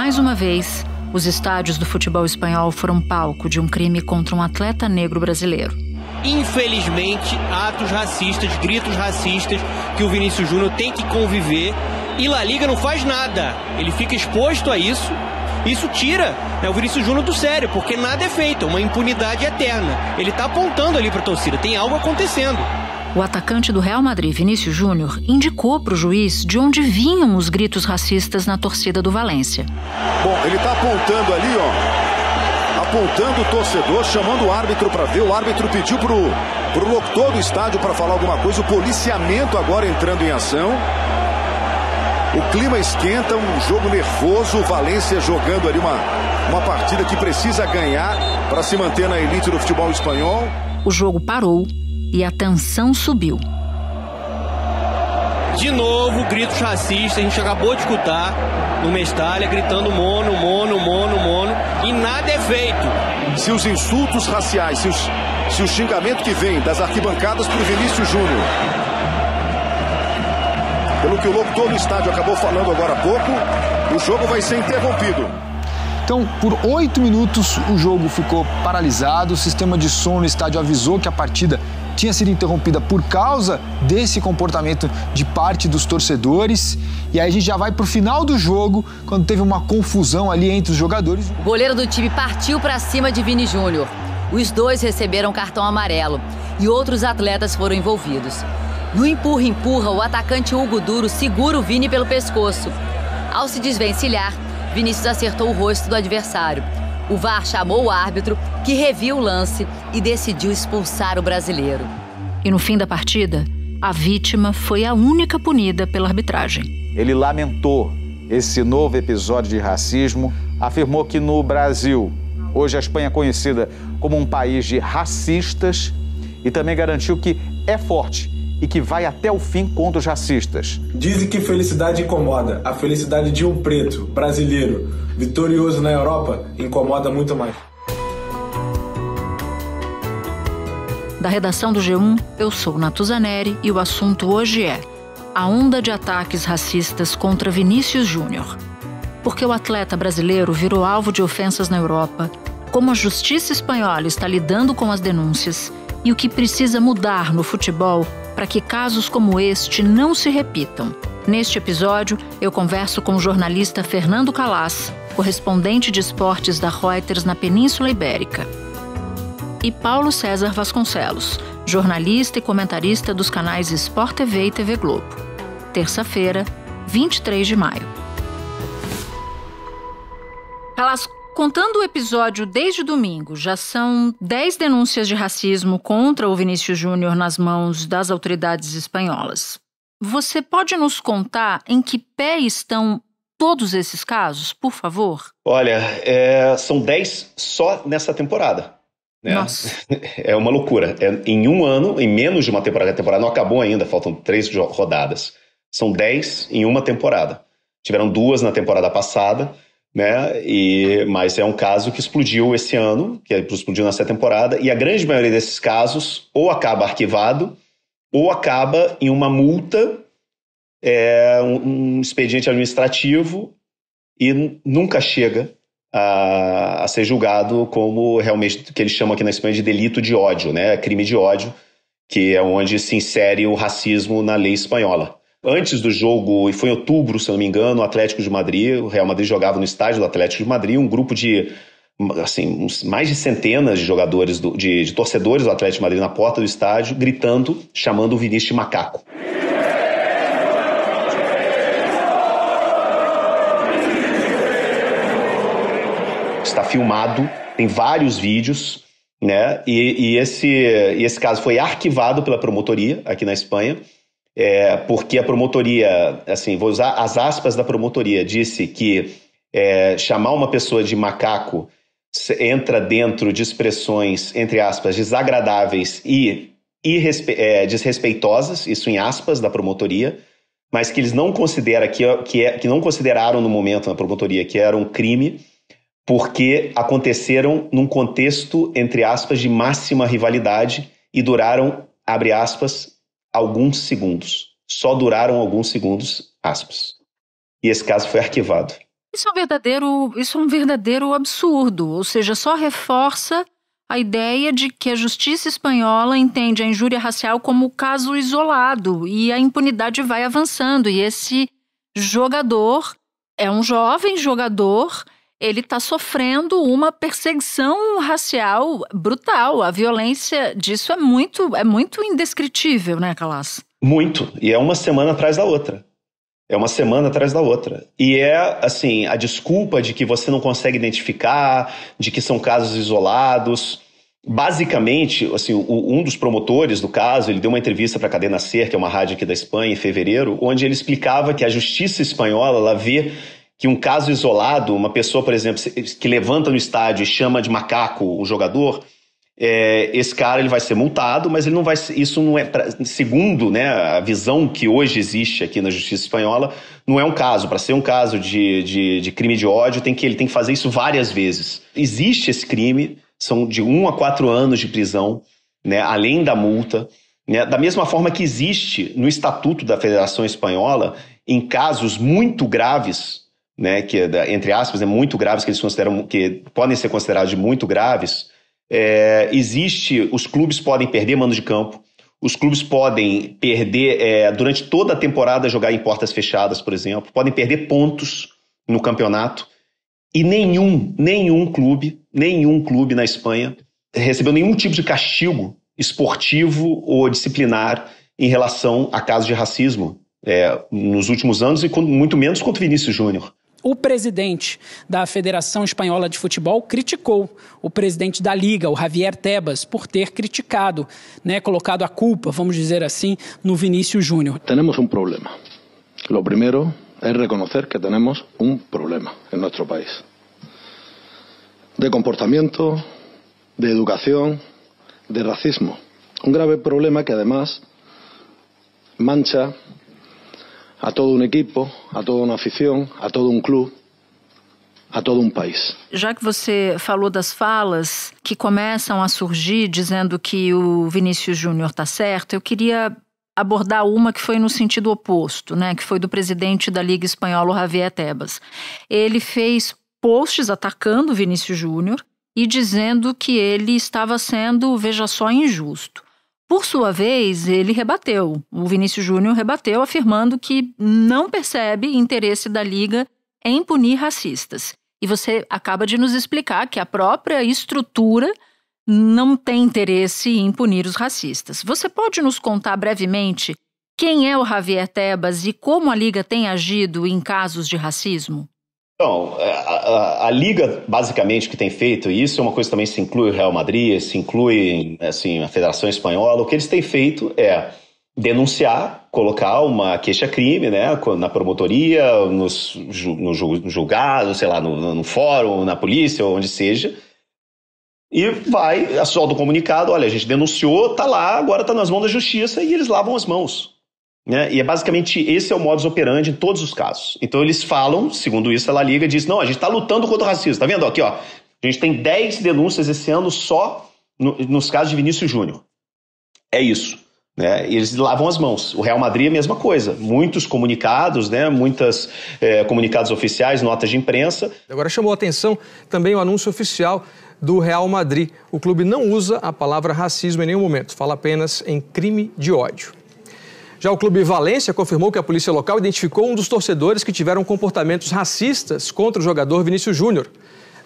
Mais uma vez, os estádios do futebol espanhol foram palco de um crime contra um atleta negro brasileiro. Infelizmente, atos racistas, gritos racistas que o Vinícius Júnior tem que conviver e La Liga não faz nada. Ele fica exposto a isso. Isso tira né, o Vinícius Júnior do sério, porque nada é feito, uma impunidade eterna. Ele está apontando ali para a torcida, tem algo acontecendo. O atacante do Real Madrid, Vinícius Júnior, indicou para o juiz de onde vinham os gritos racistas na torcida do Valência. Bom, ele está apontando ali, ó. Apontando o torcedor, chamando o árbitro para ver. O árbitro pediu pro, pro locutor do estádio para falar alguma coisa. O policiamento agora entrando em ação. O clima esquenta, um jogo nervoso. O Valência jogando ali uma, uma partida que precisa ganhar para se manter na elite do futebol espanhol. O jogo parou e a tensão subiu. De novo, gritos racistas, a gente acabou de escutar no Mestalha, gritando mono, mono, mono, mono, e nada é feito. Se os insultos raciais, se, os, se o xingamento que vem das arquibancadas para o Vinícius Júnior, pelo que o todo o estádio acabou falando agora há pouco, o jogo vai ser interrompido. Então, por oito minutos, o jogo ficou paralisado. O sistema de som no estádio avisou que a partida tinha sido interrompida por causa desse comportamento de parte dos torcedores. E aí a gente já vai para o final do jogo, quando teve uma confusão ali entre os jogadores. O goleiro do time partiu para cima de Vini Júnior. Os dois receberam cartão amarelo e outros atletas foram envolvidos. No empurra-empurra, o atacante Hugo Duro segura o Vini pelo pescoço. Ao se desvencilhar, Vinícius acertou o rosto do adversário. O VAR chamou o árbitro, que reviu o lance e decidiu expulsar o brasileiro. E no fim da partida, a vítima foi a única punida pela arbitragem. Ele lamentou esse novo episódio de racismo, afirmou que no Brasil, hoje a Espanha é conhecida como um país de racistas, e também garantiu que é forte e que vai até o fim contra os racistas. Dizem que felicidade incomoda. A felicidade de um preto brasileiro vitorioso na Europa incomoda muito mais. Da redação do G1, eu sou Natuzaneri e o assunto hoje é a onda de ataques racistas contra Vinícius Júnior. Porque o atleta brasileiro virou alvo de ofensas na Europa, como a justiça espanhola está lidando com as denúncias e o que precisa mudar no futebol para que casos como este não se repitam. Neste episódio, eu converso com o jornalista Fernando Calas, correspondente de esportes da Reuters na Península Ibérica e Paulo César Vasconcelos, jornalista e comentarista dos canais Sport TV e TV Globo. Terça-feira, 23 de maio. Calas, contando o episódio desde domingo, já são 10 denúncias de racismo contra o Vinícius Júnior nas mãos das autoridades espanholas. Você pode nos contar em que pé estão todos esses casos, por favor? Olha, é, são 10 só nessa temporada. Né? É uma loucura. É, em um ano, em menos de uma temporada, a temporada não acabou ainda, faltam três rodadas. São dez em uma temporada. Tiveram duas na temporada passada, né? E, mas é um caso que explodiu esse ano, que explodiu nessa temporada, e a grande maioria desses casos ou acaba arquivado ou acaba em uma multa, é, um, um expediente administrativo e nunca chega a, a ser julgado como realmente que eles chamam aqui na Espanha de delito de ódio, né? Crime de ódio, que é onde se insere o racismo na lei espanhola. Antes do jogo, e foi em outubro, se eu não me engano, o Atlético de Madrid, o Real Madrid jogava no estádio do Atlético de Madrid, um grupo de assim, mais de centenas de jogadores, do, de, de torcedores do Atlético de Madrid na porta do estádio, gritando, chamando o Vinícius de macaco. está filmado, tem vários vídeos, né? E, e esse, e esse caso foi arquivado pela promotoria aqui na Espanha, é, porque a promotoria, assim, vou usar as aspas da promotoria, disse que é, chamar uma pessoa de macaco entra dentro de expressões, entre aspas, desagradáveis e irrespe é, desrespeitosas, isso em aspas da promotoria, mas que eles não considera que, que, é, que não consideraram no momento na promotoria que era um crime porque aconteceram num contexto, entre aspas, de máxima rivalidade e duraram, abre aspas, alguns segundos. Só duraram alguns segundos, aspas. E esse caso foi arquivado. Isso é um verdadeiro, isso é um verdadeiro absurdo, ou seja, só reforça a ideia de que a justiça espanhola entende a injúria racial como caso isolado e a impunidade vai avançando. E esse jogador é um jovem jogador ele está sofrendo uma perseguição racial brutal. A violência disso é muito, é muito indescritível, né, Calas? Muito. E é uma semana atrás da outra. É uma semana atrás da outra. E é, assim, a desculpa de que você não consegue identificar, de que são casos isolados. Basicamente, assim, um dos promotores do caso, ele deu uma entrevista para a Cadena Ser, que é uma rádio aqui da Espanha, em fevereiro, onde ele explicava que a justiça espanhola, ela vê que um caso isolado, uma pessoa, por exemplo, que levanta no estádio e chama de macaco o jogador, é, esse cara ele vai ser multado, mas ele não vai. Isso não é pra, segundo, né, a visão que hoje existe aqui na justiça espanhola, não é um caso. Para ser um caso de, de, de, crime de ódio, tem que ele tem que fazer isso várias vezes. Existe esse crime, são de um a quatro anos de prisão, né, além da multa. Né, da mesma forma que existe no estatuto da Federação Espanhola, em casos muito graves né, que é entre aspas é muito graves que eles consideram que podem ser considerados de muito graves, é, existe os clubes podem perder mando de campo, os clubes podem perder é, durante toda a temporada jogar em portas fechadas, por exemplo, podem perder pontos no campeonato e nenhum nenhum clube nenhum clube na Espanha recebeu nenhum tipo de castigo esportivo ou disciplinar em relação a casos de racismo é, nos últimos anos e com, muito menos contra o Vinícius Júnior. O presidente da Federação Espanhola de Futebol criticou o presidente da Liga, o Javier Tebas, por ter criticado, né, colocado a culpa, vamos dizer assim, no Vinícius Júnior. Temos um problema. O primeiro é reconhecer que temos um problema em nosso país. De comportamento, de educação, de racismo. Um grave problema que, además, mancha a todo um equipo, a toda uma afición, a todo um clube, a todo um país. Já que você falou das falas que começam a surgir dizendo que o Vinícius Júnior está certo, eu queria abordar uma que foi no sentido oposto, né, que foi do presidente da Liga Espanhola, Javier Tebas. Ele fez posts atacando o Vinícius Júnior e dizendo que ele estava sendo, veja só, injusto. Por sua vez, ele rebateu. O Vinícius Júnior rebateu, afirmando que não percebe interesse da Liga em punir racistas. E você acaba de nos explicar que a própria estrutura não tem interesse em punir os racistas. Você pode nos contar brevemente quem é o Javier Tebas e como a Liga tem agido em casos de racismo? Então, é, a, a, a, Liga, basicamente, que tem feito isso, é uma coisa também se inclui o Real Madrid, se inclui assim, a Federação Espanhola, o que eles têm feito é denunciar, colocar uma queixa-crime né, na promotoria, nos, no julgado, sei lá, no, no fórum, na polícia, onde seja, e vai, solta o comunicado, olha, a gente denunciou, tá lá, agora tá nas mãos da justiça e eles lavam as mãos. Né? E é basicamente esse é o modus operandi em todos os casos. Então eles falam, segundo isso, a La Liga diz: não, a gente está lutando contra o racismo. Tá vendo? Aqui, ó, a gente tem 10 denúncias esse ano só no, nos casos de Vinícius Júnior. É isso. Né? E eles lavam as mãos. O Real Madrid é a mesma coisa. Muitos comunicados, né? muitas é, comunicados oficiais, notas de imprensa. Agora chamou a atenção também o anúncio oficial do Real Madrid. O clube não usa a palavra racismo em nenhum momento, fala apenas em crime de ódio. Já o Clube Valência confirmou que a polícia local identificou um dos torcedores que tiveram comportamentos racistas contra o jogador Vinícius Júnior.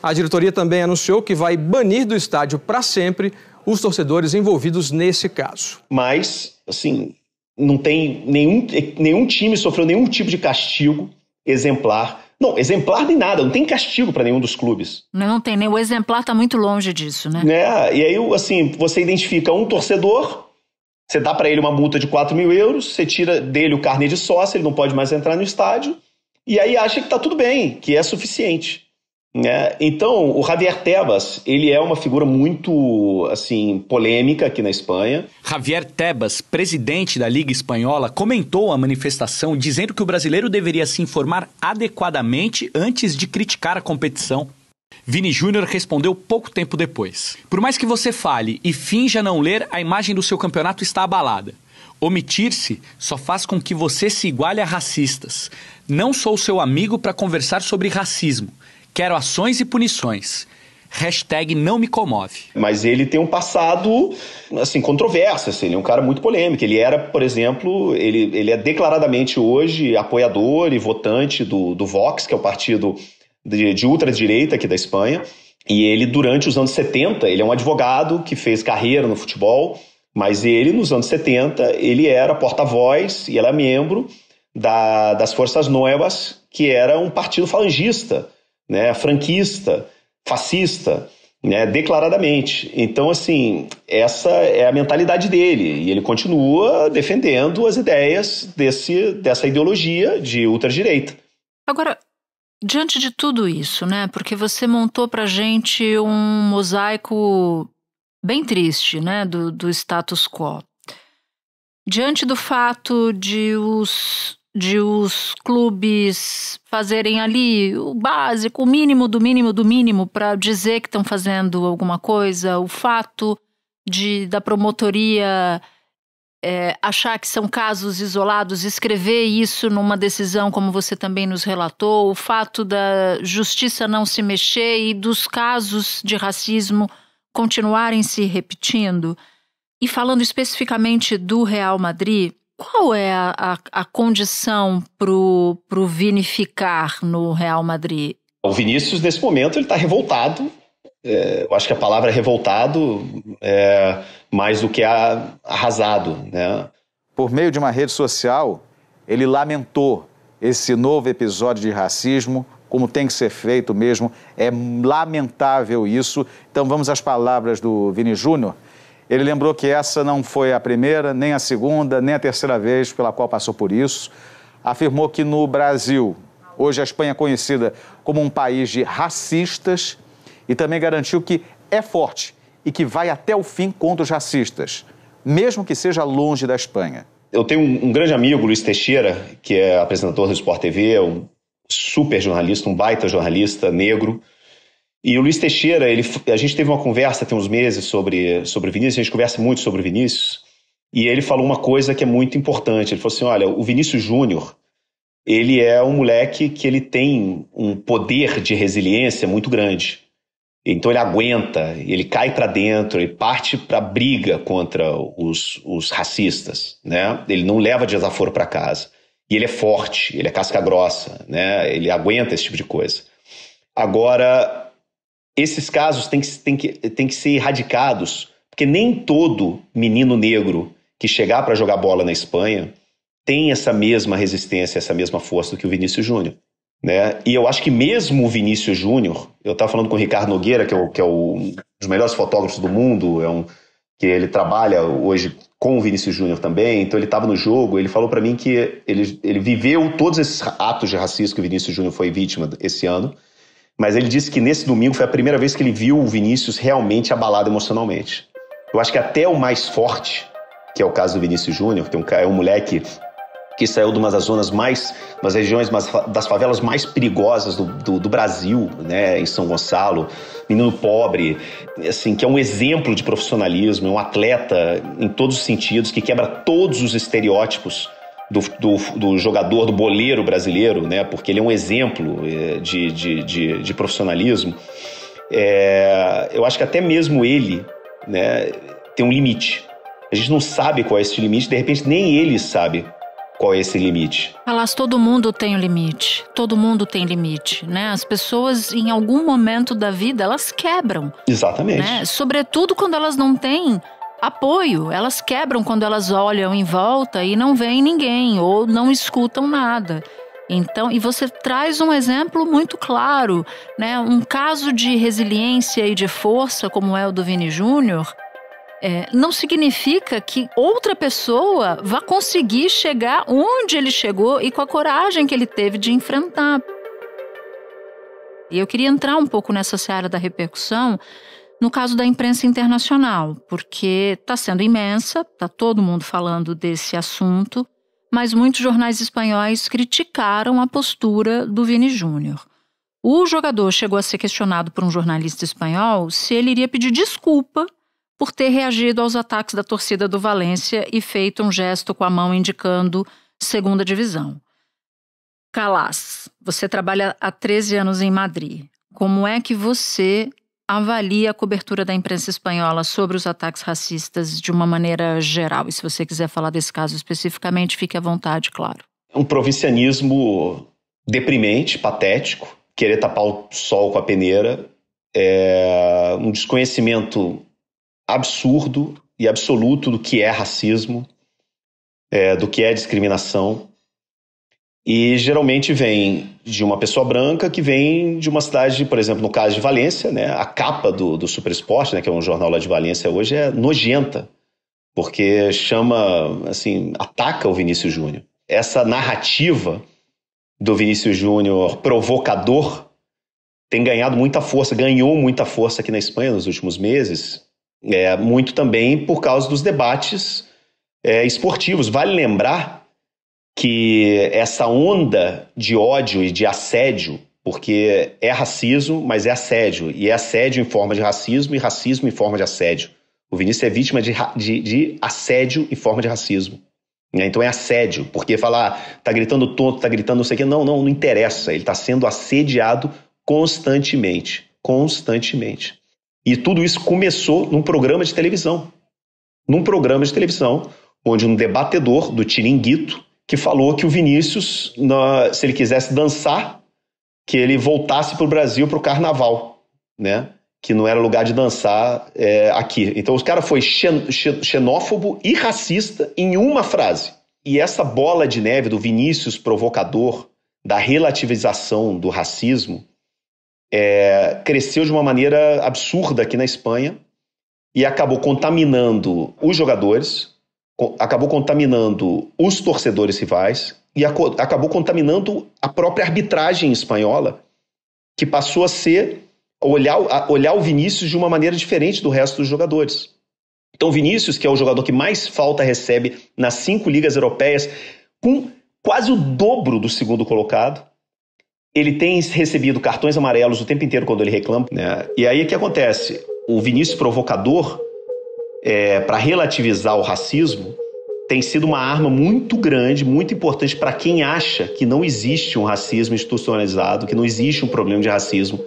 A diretoria também anunciou que vai banir do estádio para sempre os torcedores envolvidos nesse caso. Mas, assim, não tem nenhum, nenhum time sofreu nenhum tipo de castigo exemplar. Não, exemplar nem nada, não tem castigo para nenhum dos clubes. Não tem, nem o exemplar está muito longe disso, né? né? E aí, assim, você identifica um torcedor você dá para ele uma multa de 4 mil euros, você tira dele o carnê de sócio, ele não pode mais entrar no estádio, e aí acha que está tudo bem, que é suficiente. Né? Então, o Javier Tebas, ele é uma figura muito, assim, polêmica aqui na Espanha. Javier Tebas, presidente da Liga Espanhola, comentou a manifestação dizendo que o brasileiro deveria se informar adequadamente antes de criticar a competição. Vini Júnior respondeu pouco tempo depois. Por mais que você fale e finja não ler, a imagem do seu campeonato está abalada. Omitir-se só faz com que você se iguale a racistas. Não sou seu amigo para conversar sobre racismo. Quero ações e punições. Hashtag não me comove. Mas ele tem um passado, assim, controverso, assim, ele é um cara muito polêmico. Ele era, por exemplo, ele, ele é declaradamente hoje apoiador e votante do, do Vox, que é o partido de, de ultradireita aqui da Espanha. E ele, durante os anos 70, ele é um advogado que fez carreira no futebol, mas ele, nos anos 70, ele era porta-voz e era é membro da, das Forças Novas, que era um partido falangista, né, franquista, fascista, né, declaradamente. Então, assim, essa é a mentalidade dele, e ele continua defendendo as ideias desse, dessa ideologia de ultradireita. Agora, diante de tudo isso, né? Porque você montou para gente um mosaico bem triste, né? Do, do status quo. Diante do fato de os, de os clubes fazerem ali o básico, o mínimo do mínimo do mínimo para dizer que estão fazendo alguma coisa, o fato de da promotoria é, achar que são casos isolados, escrever isso numa decisão, como você também nos relatou, o fato da justiça não se mexer e dos casos de racismo continuarem se repetindo. E falando especificamente do Real Madrid, qual é a, a, a condição para o Vini ficar no Real Madrid? O Vinícius, nesse momento, ele está revoltado é, eu acho que a palavra é revoltado é mais do que arrasado, né? Por meio de uma rede social, ele lamentou esse novo episódio de racismo, como tem que ser feito mesmo. É lamentável isso. Então vamos às palavras do Vini Júnior. Ele lembrou que essa não foi a primeira, nem a segunda, nem a terceira vez pela qual passou por isso. Afirmou que no Brasil, hoje a Espanha é conhecida como um país de racistas, e também garantiu que é forte e que vai até o fim contra os racistas, mesmo que seja longe da Espanha. Eu tenho um, grande amigo, Luiz Teixeira, que é apresentador do Sport TV, é um super jornalista, um baita jornalista negro. E o Luiz Teixeira, ele, a gente teve uma conversa tem uns meses sobre, sobre Vinícius, a gente conversa muito sobre Vinícius, e ele falou uma coisa que é muito importante. Ele falou assim: olha, o Vinícius Júnior, ele é um moleque que ele tem um poder de resiliência muito grande. Então ele aguenta, ele cai para dentro, ele parte para briga contra os, os racistas, né? Ele não leva desaforo para casa. E ele é forte, ele é casca grossa, né? Ele aguenta esse tipo de coisa. Agora, esses casos têm que, têm que, têm que ser erradicados, porque nem todo menino negro que chegar para jogar bola na Espanha tem essa mesma resistência, essa mesma força do que o Vinícius Júnior. Né? E eu acho que mesmo o Vinícius Júnior, eu estava falando com o Ricardo Nogueira, que é, o, que é o, um dos melhores fotógrafos do mundo, é um, que ele trabalha hoje com o Vinícius Júnior também, então ele estava no jogo, ele falou para mim que ele, ele viveu todos esses atos de racismo que o Vinícius Júnior foi vítima esse ano, mas ele disse que nesse domingo foi a primeira vez que ele viu o Vinícius realmente abalado emocionalmente. Eu acho que até o mais forte, que é o caso do Vinícius Júnior, que é um, é um moleque que saiu de uma das zonas mais, das regiões das favelas mais perigosas do, do, do, Brasil, né, em São Gonçalo, menino pobre, assim, que é um exemplo de profissionalismo, é um atleta em todos os sentidos, que quebra todos os estereótipos do, do, do, jogador, do boleiro brasileiro, né, porque ele é um exemplo eh, de, de, de, de profissionalismo. É, eu acho que até mesmo ele, né, tem um limite. A gente não sabe qual é esse limite, de repente nem ele sabe qual é esse limite? Alas, todo mundo tem um limite. Todo mundo tem limite, né? As pessoas, em algum momento da vida, elas quebram. Exatamente. Né? Sobretudo quando elas não têm apoio. Elas quebram quando elas olham em volta e não veem ninguém ou não escutam nada. Então, e você traz um exemplo muito claro, né? Um caso de resiliência e de força, como é o do Vini Júnior, é, não significa que outra pessoa vá conseguir chegar onde ele chegou e com a coragem que ele teve de enfrentar. E eu queria entrar um pouco nessa seara da repercussão no caso da imprensa internacional, porque está sendo imensa, está todo mundo falando desse assunto, mas muitos jornais espanhóis criticaram a postura do Vini Júnior. O jogador chegou a ser questionado por um jornalista espanhol se ele iria pedir desculpa por ter reagido aos ataques da torcida do Valência e feito um gesto com a mão indicando segunda divisão. Calas, você trabalha há 13 anos em Madrid. Como é que você avalia a cobertura da imprensa espanhola sobre os ataques racistas de uma maneira geral? E se você quiser falar desse caso especificamente, fique à vontade, claro. É um provincianismo deprimente, patético, querer tapar o sol com a peneira, é um desconhecimento absurdo e absoluto do que é racismo, é, do que é discriminação. E geralmente vem de uma pessoa branca que vem de uma cidade, por exemplo, no caso de Valência, né, a capa do, do Super Esporte, né, que é um jornal lá de Valência hoje, é nojenta, porque chama, assim, ataca o Vinícius Júnior. Essa narrativa do Vinícius Júnior provocador tem ganhado muita força, ganhou muita força aqui na Espanha nos últimos meses, é, muito também por causa dos debates é, esportivos. Vale lembrar que essa onda de ódio e de assédio, porque é racismo, mas é assédio, e é assédio em forma de racismo e racismo em forma de assédio. O Vinícius é vítima de, de, de assédio em forma de racismo. Né? Então é assédio, porque falar ah, tá gritando tonto, tá gritando não sei o quê, não, não, não interessa. Ele está sendo assediado constantemente, constantemente. E tudo isso começou num programa de televisão. Num programa de televisão, onde um debatedor do Tiringuito que falou que o Vinícius, na, se ele quisesse dançar, que ele voltasse para o Brasil para o carnaval, né? Que não era lugar de dançar é, aqui. Então o cara foi xenófobo e racista em uma frase. E essa bola de neve do Vinícius provocador, da relativização do racismo, é, cresceu de uma maneira absurda aqui na Espanha e acabou contaminando os jogadores, acabou contaminando os torcedores rivais e acabou contaminando a própria arbitragem espanhola, que passou a ser olhar, a olhar o Vinícius de uma maneira diferente do resto dos jogadores. Então, o Vinícius, que é o jogador que mais falta recebe nas cinco ligas europeias, com quase o dobro do segundo colocado, ele tem recebido cartões amarelos o tempo inteiro quando ele reclama. Né? E aí o que acontece? O Vinícius provocador, é, para relativizar o racismo, tem sido uma arma muito grande, muito importante para quem acha que não existe um racismo institucionalizado, que não existe um problema de racismo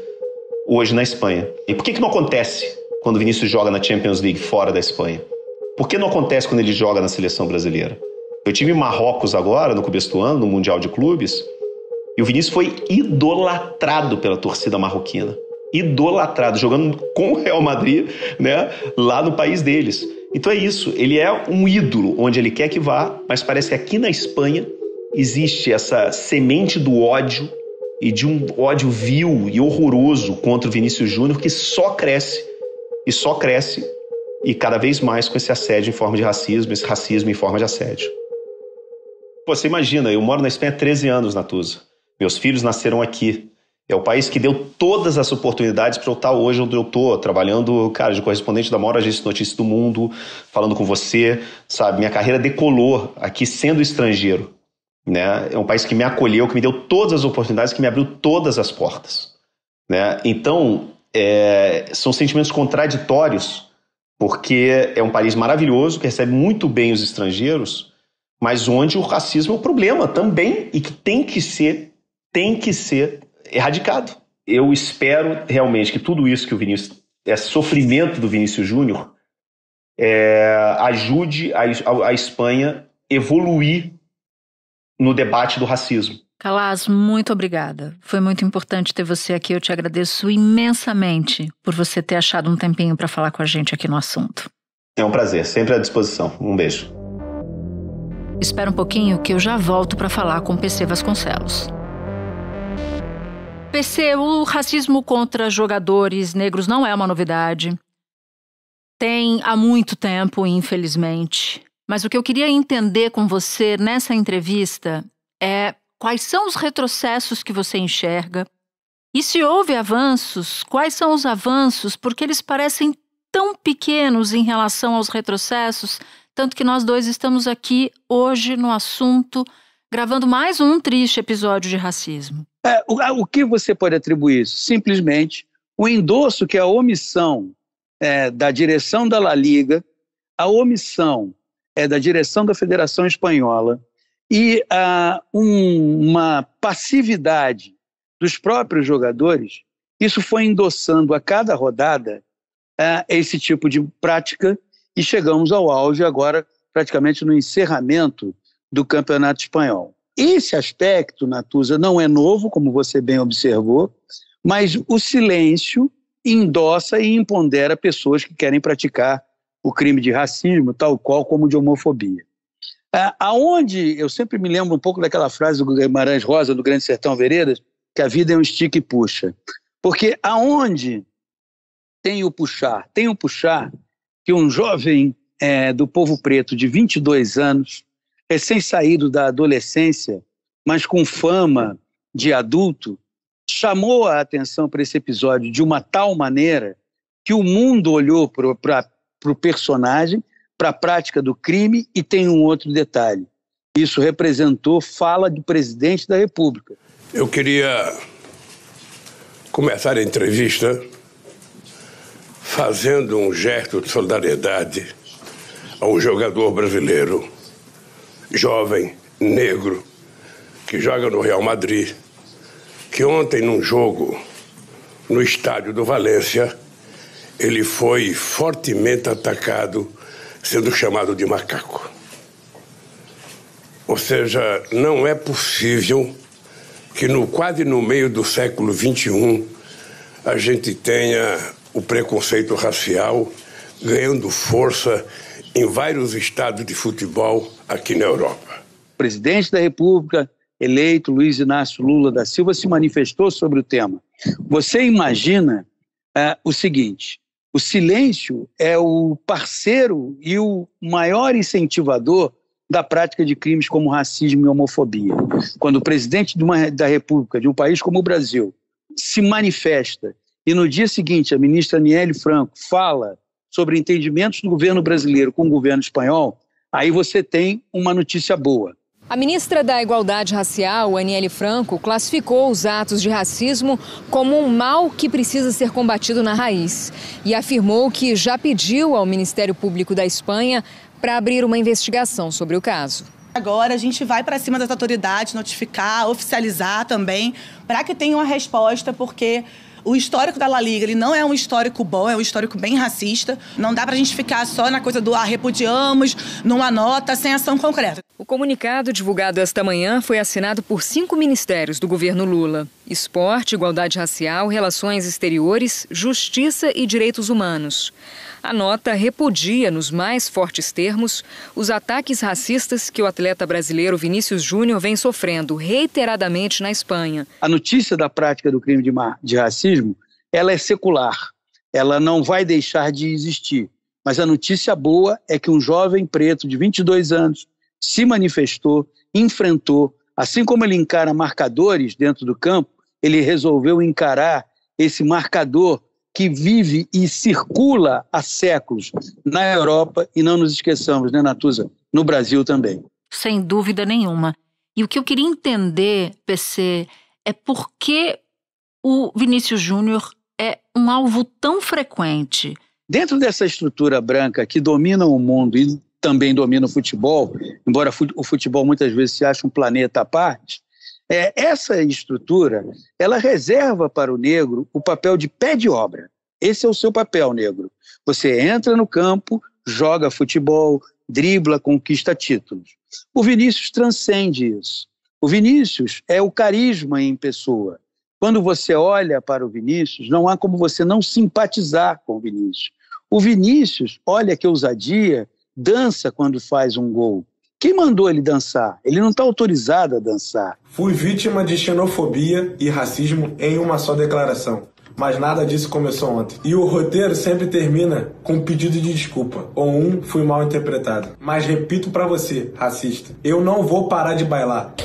hoje na Espanha. E por que, que não acontece quando o Vinícius joga na Champions League fora da Espanha? Por que não acontece quando ele joga na seleção brasileira? Eu tive em Marrocos agora, no começo do ano, no Mundial de Clubes, e o Vinícius foi idolatrado pela torcida marroquina. Idolatrado, jogando com o Real Madrid, né? Lá no país deles. Então é isso, ele é um ídolo onde ele quer que vá, mas parece que aqui na Espanha existe essa semente do ódio e de um ódio vil e horroroso contra o Vinícius Júnior que só cresce e só cresce e cada vez mais com esse assédio em forma de racismo, esse racismo em forma de assédio. Você imagina, eu moro na Espanha há 13 anos, Natuza. Meus filhos nasceram aqui. É o país que deu todas as oportunidades para eu estar tá hoje onde eu estou, trabalhando, cara, de correspondente da maior agência de notícias do mundo, falando com você, sabe? Minha carreira decolou aqui sendo estrangeiro, né? É um país que me acolheu, que me deu todas as oportunidades, que me abriu todas as portas, né? Então, é, são sentimentos contraditórios, porque é um país maravilhoso, que recebe muito bem os estrangeiros, mas onde o racismo é o problema também e que tem que ser tem que ser erradicado. Eu espero realmente que tudo isso que o Vinícius, esse é sofrimento do Vinícius Júnior, é, ajude a, a, a Espanha evoluir no debate do racismo. Calas, muito obrigada. Foi muito importante ter você aqui. Eu te agradeço imensamente por você ter achado um tempinho para falar com a gente aqui no assunto. É um prazer, sempre à disposição. Um beijo. Espera um pouquinho que eu já volto para falar com o PC Vasconcelos. PC, o racismo contra jogadores negros não é uma novidade. Tem há muito tempo, infelizmente. Mas o que eu queria entender com você nessa entrevista é quais são os retrocessos que você enxerga e se houve avanços, quais são os avanços, porque eles parecem tão pequenos em relação aos retrocessos, tanto que nós dois estamos aqui hoje no assunto, gravando mais um triste episódio de racismo. É, o, ah, o que você pode atribuir isso? Simplesmente o endosso que é a omissão é, da direção da La Liga, a omissão é da direção da Federação Espanhola e a, ah, um, uma passividade dos próprios jogadores, isso foi endossando a cada rodada é, esse tipo de prática e chegamos ao auge agora, praticamente no encerramento do Campeonato Espanhol. Esse aspecto, Natuza, não é novo, como você bem observou, mas o silêncio endossa e impondera pessoas que querem praticar o crime de racismo, tal qual como de homofobia. Ah, aonde, eu sempre me lembro um pouco daquela frase do Guimarães Rosa, do Grande Sertão Veredas, que a vida é um estica e puxa. Porque aonde tem o puxar, tem o puxar que um jovem é, do povo preto de 22 anos recém-saído da adolescência, mas com fama de adulto, chamou a atenção para esse episódio de uma tal maneira que o mundo olhou para o personagem, para a prática do crime, e tem um outro detalhe. Isso representou fala do presidente da República. Eu queria começar a entrevista fazendo um gesto de solidariedade ao jogador brasileiro jovem, negro, que joga no Real Madrid, que ontem num jogo no estádio do Valência, ele foi fortemente atacado, sendo chamado de macaco. Ou seja, não é possível que no quase no meio do século XXI a gente tenha o preconceito racial ganhando força em vários estados de futebol aqui na Europa. O presidente da República, eleito Luiz Inácio Lula da Silva, se manifestou sobre o tema. Você imagina é, o seguinte: o silêncio é o parceiro e o maior incentivador da prática de crimes como racismo e homofobia. Quando o presidente uma, da República de um país como o Brasil se manifesta e no dia seguinte a ministra Aniele Franco fala sobre entendimentos do governo brasileiro com o governo espanhol, aí você tem uma notícia boa. A ministra da Igualdade Racial, Aniele Franco, classificou os atos de racismo como um mal que precisa ser combatido na raiz e afirmou que já pediu ao Ministério Público da Espanha para abrir uma investigação sobre o caso. Agora a gente vai para cima das autoridades notificar, oficializar também, para que tenha uma resposta, porque o histórico da La Liga, ele não é um histórico bom, é um histórico bem racista. Não dá pra gente ficar só na coisa do ah, repudiamos, numa nota, sem ação concreta. O comunicado divulgado esta manhã foi assinado por cinco ministérios do governo Lula: esporte, igualdade racial, relações exteriores, justiça e direitos humanos. A nota repudia, nos mais fortes termos, os ataques racistas que o atleta brasileiro Vinícius Júnior vem sofrendo reiteradamente na Espanha. A notícia da prática do crime de, de racismo ela é secular, ela não vai deixar de existir. Mas a notícia boa é que um jovem preto de 22 anos se manifestou, enfrentou, assim como ele encara marcadores dentro do campo, ele resolveu encarar esse marcador que vive e circula há séculos na Europa e não nos esqueçamos, né, Natuza? No Brasil também. Sem dúvida nenhuma. E o que eu queria entender, PC, é por que o Vinícius Júnior é um alvo tão frequente. Dentro dessa estrutura branca que domina o mundo e também domina o futebol, embora o futebol muitas vezes se ache um planeta à parte, é, essa estrutura, ela reserva para o negro o papel de pé de obra. Esse é o seu papel, negro. Você entra no campo, joga futebol, dribla, conquista títulos. O Vinícius transcende isso. O Vinícius é o carisma em pessoa. Quando você olha para o Vinícius, não há como você não simpatizar com o Vinícius. O Vinícius, olha que ousadia, dança quando faz um gol. Quem mandou ele dançar? Ele não está autorizado a dançar. Fui vítima de xenofobia e racismo em uma só declaração. Mas nada disso começou ontem. E o roteiro sempre termina com um pedido de desculpa. Ou um, fui mal interpretado. Mas repito para você, racista, eu não vou parar de bailar.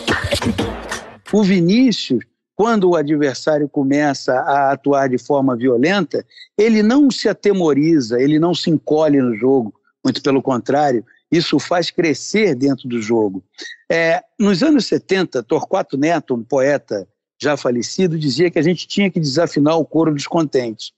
O Vinícius, quando o adversário começa a atuar de forma violenta, ele não se atemoriza, ele não se encolhe no jogo. Muito pelo contrário, isso faz crescer dentro do jogo. É, nos anos 70, Torquato Neto, um poeta já falecido, dizia que a gente tinha que desafinar o coro dos contentes.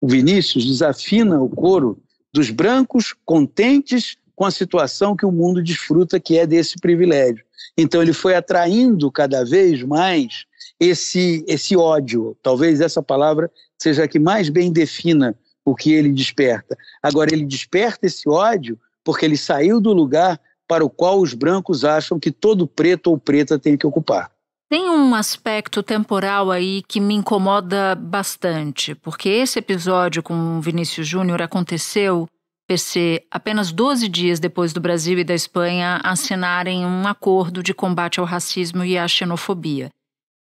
O Vinícius desafina o coro dos brancos contentes com a situação que o mundo desfruta, que é desse privilégio. Então ele foi atraindo cada vez mais esse esse ódio. Talvez essa palavra seja a que mais bem defina o que ele desperta. Agora ele desperta esse ódio porque ele saiu do lugar para o qual os brancos acham que todo preto ou preta tem que ocupar. Tem um aspecto temporal aí que me incomoda bastante, porque esse episódio com Vinícius Júnior aconteceu, PC, apenas 12 dias depois do Brasil e da Espanha assinarem um acordo de combate ao racismo e à xenofobia.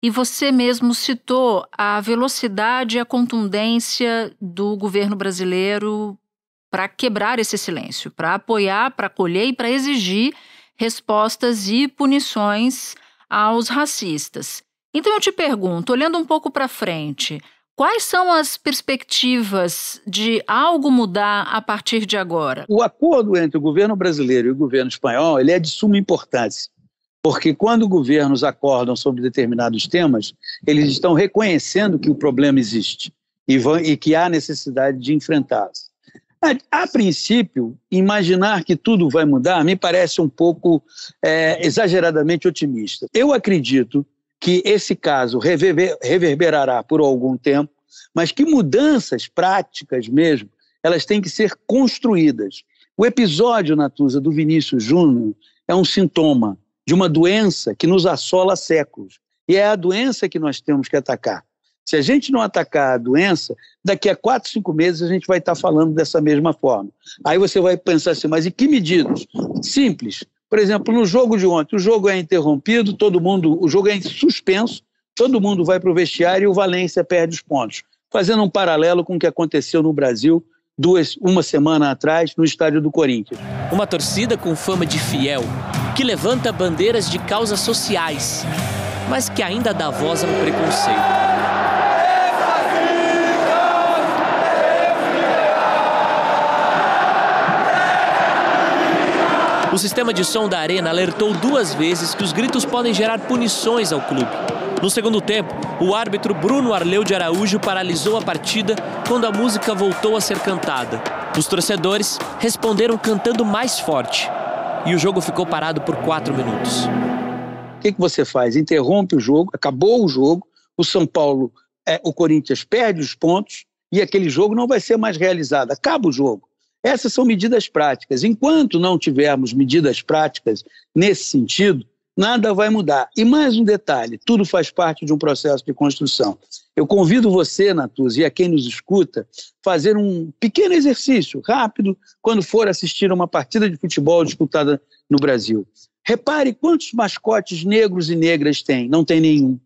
E você mesmo citou a velocidade e a contundência do governo brasileiro para quebrar esse silêncio, para apoiar, para acolher e para exigir respostas e punições aos racistas. Então eu te pergunto, olhando um pouco para frente, Quais são as perspectivas de algo mudar a partir de agora? O acordo entre o governo brasileiro e o governo espanhol ele é de suma importância, porque quando governos acordam sobre determinados temas, eles estão reconhecendo que o problema existe e, vão, e que há necessidade de enfrentá-los. A, a, princípio, imaginar que tudo vai mudar me parece um pouco é, exageradamente otimista. Eu acredito que esse caso reverber, reverberará por algum tempo, mas que mudanças práticas mesmo, elas têm que ser construídas. O episódio, Natuza, do Vinícius Júnior é um sintoma de uma doença que nos assola há séculos. E é a doença que nós temos que atacar. Se a gente não atacar a doença, daqui a quatro, cinco meses a gente vai estar falando dessa mesma forma. Aí você vai pensar assim, mas em que medidas? Simples. Por exemplo, no jogo de ontem, o jogo é interrompido, todo mundo, o jogo é suspenso, todo mundo vai para o vestiário e o Valência perde os pontos. Fazendo um paralelo com o que aconteceu no Brasil duas, uma semana atrás no estádio do Corinthians. Uma torcida com fama de fiel, que levanta bandeiras de causas sociais, mas que ainda dá voz ao preconceito. O sistema de som da arena alertou duas vezes que os gritos podem gerar punições ao clube. No segundo tempo, o árbitro Bruno Arleu de Araújo paralisou a partida quando a música voltou a ser cantada. Os torcedores responderam cantando mais forte. E o jogo ficou parado por quatro minutos. O que, que você faz? Interrompe o jogo, acabou o jogo, o São Paulo, é, o Corinthians perde os pontos e aquele jogo não vai ser mais realizado. Acaba o jogo. Essas são medidas práticas. Enquanto não tivermos medidas práticas nesse sentido, nada vai mudar. E mais um detalhe: tudo faz parte de um processo de construção. Eu convido você, Natuz, e a quem nos escuta, fazer um pequeno exercício, rápido, quando for assistir a uma partida de futebol disputada no Brasil. Repare quantos mascotes negros e negras tem. Não tem nenhum.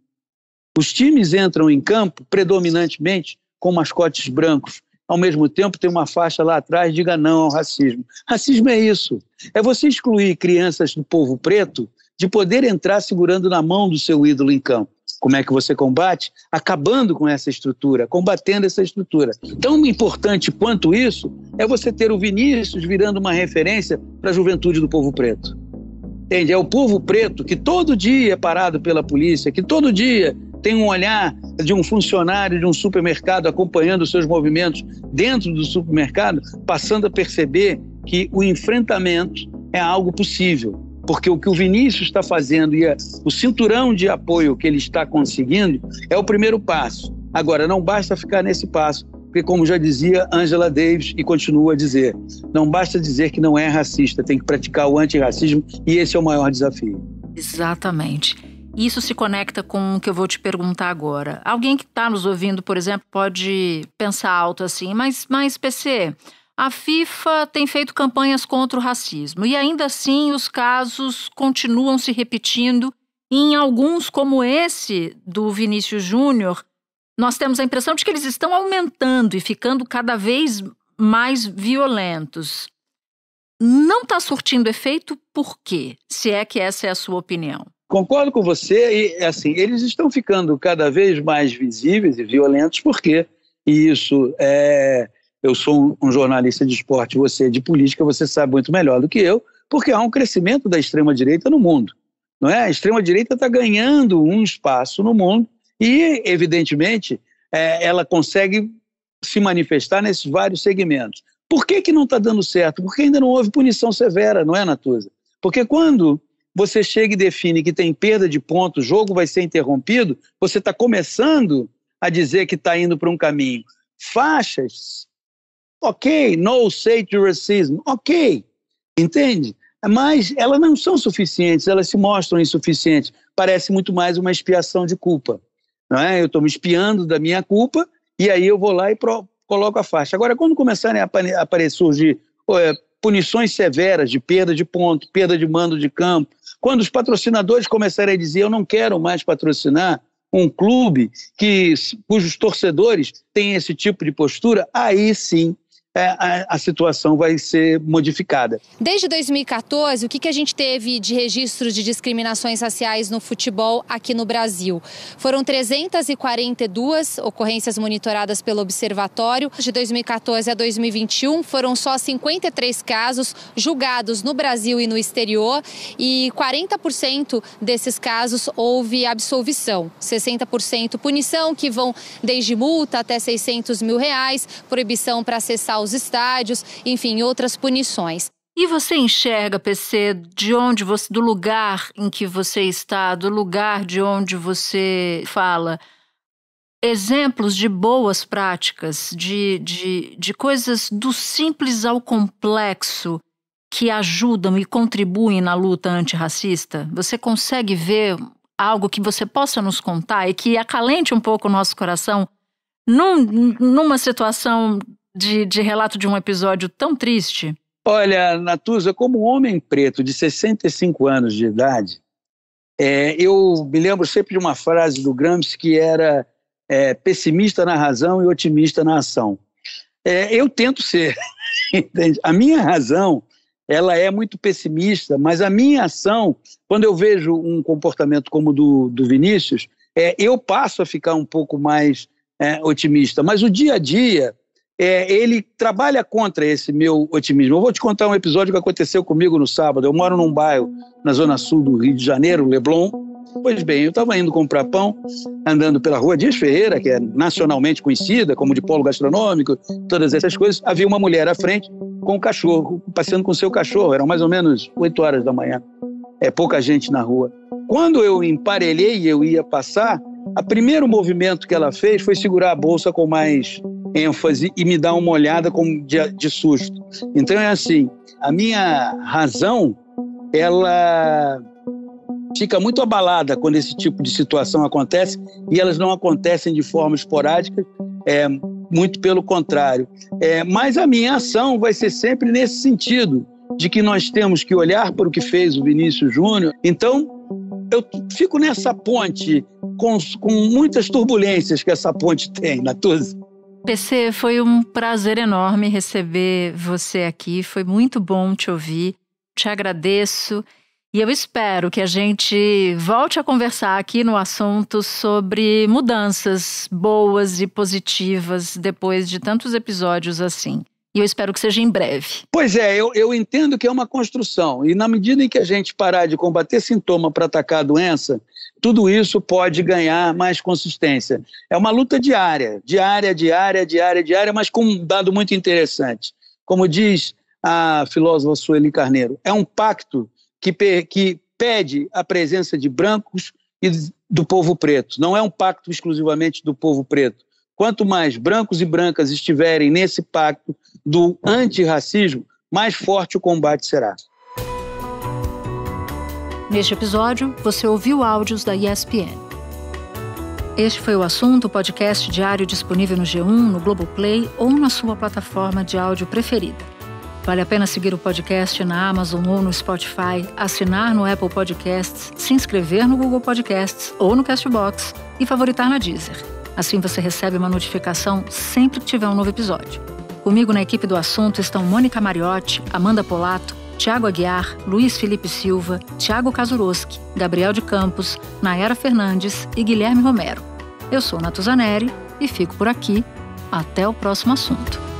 Os times entram em campo predominantemente com mascotes brancos, ao mesmo tempo tem uma faixa lá atrás, diga não ao racismo. Racismo é isso. É você excluir crianças do povo preto de poder entrar segurando na mão do seu ídolo em campo. Como é que você combate? Acabando com essa estrutura, combatendo essa estrutura. Tão importante quanto isso é você ter o Vinícius virando uma referência para a juventude do povo preto. Entende? É o povo preto que todo dia é parado pela polícia, que todo dia tem um olhar de um funcionário de um supermercado acompanhando os seus movimentos dentro do supermercado, passando a perceber que o enfrentamento é algo possível. Porque o que o Vinícius está fazendo e o cinturão de apoio que ele está conseguindo é o primeiro passo. Agora, não basta ficar nesse passo, porque, como já dizia Angela Davis e continua a dizer, não basta dizer que não é racista, tem que praticar o antirracismo e esse é o maior desafio. Exatamente. Isso se conecta com o que eu vou te perguntar agora. Alguém que está nos ouvindo, por exemplo, pode pensar alto assim, mas, mas PC, a FIFA tem feito campanhas contra o racismo e ainda assim os casos continuam se repetindo. E em alguns, como esse do Vinícius Júnior, nós temos a impressão de que eles estão aumentando e ficando cada vez mais violentos. Não está surtindo efeito por quê? Se é que essa é a sua opinião. Concordo com você, e assim, eles estão ficando cada vez mais visíveis e violentos, porque isso é. Eu sou um, um jornalista de esporte, você de política, você sabe muito melhor do que eu, porque há um crescimento da extrema-direita no mundo. Não é? A extrema-direita está ganhando um espaço no mundo e, evidentemente, é, ela consegue se manifestar nesses vários segmentos. Por que, que não está dando certo? Porque ainda não houve punição severa, não é, Natuza? Porque quando você chega e define que tem perda de ponto, o jogo vai ser interrompido, você está começando a dizer que está indo para um caminho. Faixas, ok, no safety racism, ok, entende? Mas elas não são suficientes, elas se mostram insuficientes. Parece muito mais uma expiação de culpa. Não é? Eu estou me espiando da minha culpa e aí eu vou lá e pro, coloco a faixa. Agora, quando começarem a aparecer, surgir é, punições severas de perda de ponto, perda de mando de campo, quando os patrocinadores começarem a dizer eu não quero mais patrocinar um clube que, cujos torcedores têm esse tipo de postura, aí sim é, a, a, situação vai ser modificada. Desde 2014, o que, que a gente teve de registro de discriminações raciais no futebol aqui no Brasil? Foram 342 ocorrências monitoradas pelo Observatório. De 2014 a 2021, foram só 53 casos julgados no Brasil e no exterior, e 40% desses casos houve absolvição, 60% punição, que vão desde multa até 600 mil reais, proibição para acessar aos estádios, enfim, outras punições. E você enxerga, PC, de onde você, do lugar em que você está, do lugar de onde você fala, exemplos de boas práticas, de, de, de coisas do simples ao complexo que ajudam e contribuem na luta antirracista? Você consegue ver algo que você possa nos contar e que acalente um pouco o nosso coração num, numa situação de, de relato de um episódio tão triste? Olha, Natuza, como homem preto de 65 anos de idade, é, eu me lembro sempre de uma frase do Gramsci que era é, pessimista na razão e otimista na ação. É, eu tento ser, entende? A minha razão, ela é muito pessimista, mas a minha ação, quando eu vejo um comportamento como o do, do Vinícius, é, eu passo a ficar um pouco mais é, otimista. Mas o dia a dia, é, ele trabalha contra esse meu otimismo. Eu vou te contar um episódio que aconteceu comigo no sábado. Eu moro num bairro na zona sul do Rio de Janeiro, Leblon. Pois bem, eu estava indo comprar pão, andando pela rua Dias Ferreira, que é nacionalmente conhecida como de polo gastronômico, todas essas coisas. Havia uma mulher à frente com o um cachorro, passeando com o seu cachorro. Eram mais ou menos 8 horas da manhã. É pouca gente na rua. Quando eu emparelhei e eu ia passar, o primeiro movimento que ela fez foi segurar a bolsa com mais ênfase e me dar uma olhada como de, de susto. Então é assim, a minha razão ela fica muito abalada quando esse tipo de situação acontece e elas não acontecem de forma esporádica, é, muito pelo contrário. É, mas a minha ação vai ser sempre nesse sentido, de que nós temos que olhar para o que fez o Vinícius Júnior. Então, eu fico nessa ponte com, com muitas turbulências que essa ponte tem, Natuza. PC, foi um prazer enorme receber você aqui. Foi muito bom te ouvir. Te agradeço. E eu espero que a gente volte a conversar aqui no assunto sobre mudanças boas e positivas depois de tantos episódios assim e eu espero que seja em breve. Pois é, eu, eu entendo que é uma construção, e na medida em que a gente parar de combater sintoma para atacar a doença, tudo isso pode ganhar mais consistência. É uma luta diária, diária, diária, diária, diária, mas com um dado muito interessante. Como diz a filósofa Sueli Carneiro, é um pacto que, que pede a presença de brancos e do povo preto. Não é um pacto exclusivamente do povo preto Quanto mais brancos e brancas estiverem nesse pacto do antirracismo, mais forte o combate será. Neste episódio, você ouviu áudios da ESPN. Este foi o assunto, podcast diário disponível no G1, no Globoplay ou na sua plataforma de áudio preferida. Vale a pena seguir o podcast na Amazon ou no Spotify, assinar no Apple Podcasts, se inscrever no Google Podcasts ou no Castbox e favoritar na Deezer. Assim você recebe uma notificação sempre que tiver um novo episódio. Comigo na equipe do assunto estão Mônica Mariotti, Amanda Polato, Tiago Aguiar, Luiz Felipe Silva, Tiago Kazuroski, Gabriel de Campos, Nayara Fernandes e Guilherme Romero. Eu sou Natuzaneri e fico por aqui. Até o próximo assunto.